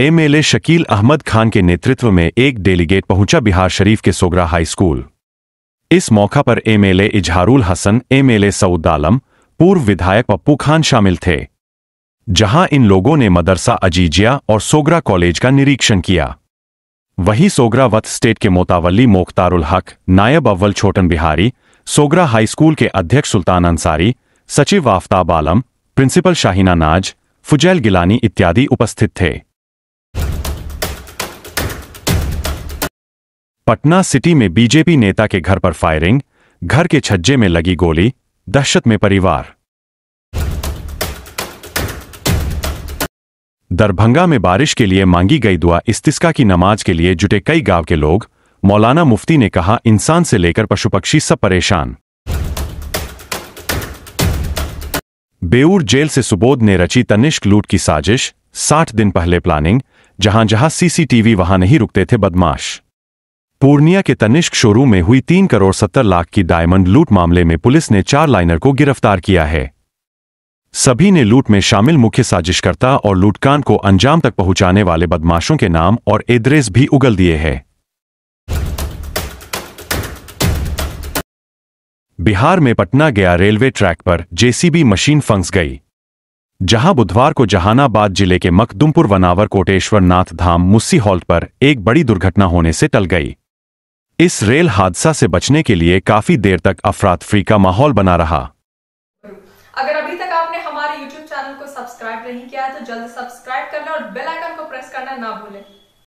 MLA Shakeel Ahmad Khan के नेतृत्व में एक डेलीगेट पहुंचा बिहार शरीफ के सोगरा हाई स्कूल इस मौका पर एमएलए इजहारुल हसन एमएलए सऊद आलम पूर्व विधायक पप्पू खान शामिल थे जहां इन लोगों ने मदरसा अजीजिया और सोगरा कॉलेज का निरीक्षण किया वहीं सोगरा वत स्टेट के मोतावली मोख्तारुल हक नायब अव्वल छोटन बिहारी सोगरा हाई स्कूल के अध्यक्ष सुल्तान अंसारी सचिव आफ्ताब आलम प्रिंसिपल शाहिना नाज फुजैल गिलानी इत्यादि उपस्थित थे पटना सिटी में बीजेपी नेता के घर पर फायरिंग घर के छज्जे में लगी गोली दहशत में परिवार दरभंगा में बारिश के लिए मांगी गई दुआ इस्तिस्का की नमाज के लिए जुटे कई गांव के लोग मौलाना मुफ्ती ने कहा इंसान से लेकर पशु पक्षी सब परेशान बेऊर जेल से सुबोध ने रची तनिष्क लूट की साजिश साठ दिन पहले प्लानिंग जहां जहां सीसीटीवी वहां नहीं रुकते थे बदमाश पूर्णिया के तनिष्क शोरूम में हुई तीन करोड़ सत्तर लाख की डायमंड लूट मामले में पुलिस ने चार लाइनर को गिरफ्तार किया है सभी ने लूट में शामिल मुख्य साजिशकर्ता और लूटकांड को अंजाम तक पहुंचाने वाले बदमाशों के नाम और एड्रेस भी उगल दिए हैं बिहार में पटना गया रेलवे ट्रैक पर जेसीबी मशीन फंस गई जहां बुधवार को जहानाबाद जिले के मखदुमपुर वनावर कोटेश्वर नाथ धाम मुस्सी हॉल्ट पर एक बड़ी दुर्घटना होने से टल गई इस रेल हादसा से बचने के लिए काफी देर तक अफरातफरी का माहौल बना रहा अगर अभी तक आपने हमारे YouTube चैनल को सब्सक्राइब नहीं किया है तो जल्द सब्सक्राइब करना और बेल आइकन को प्रेस करना ना भूलें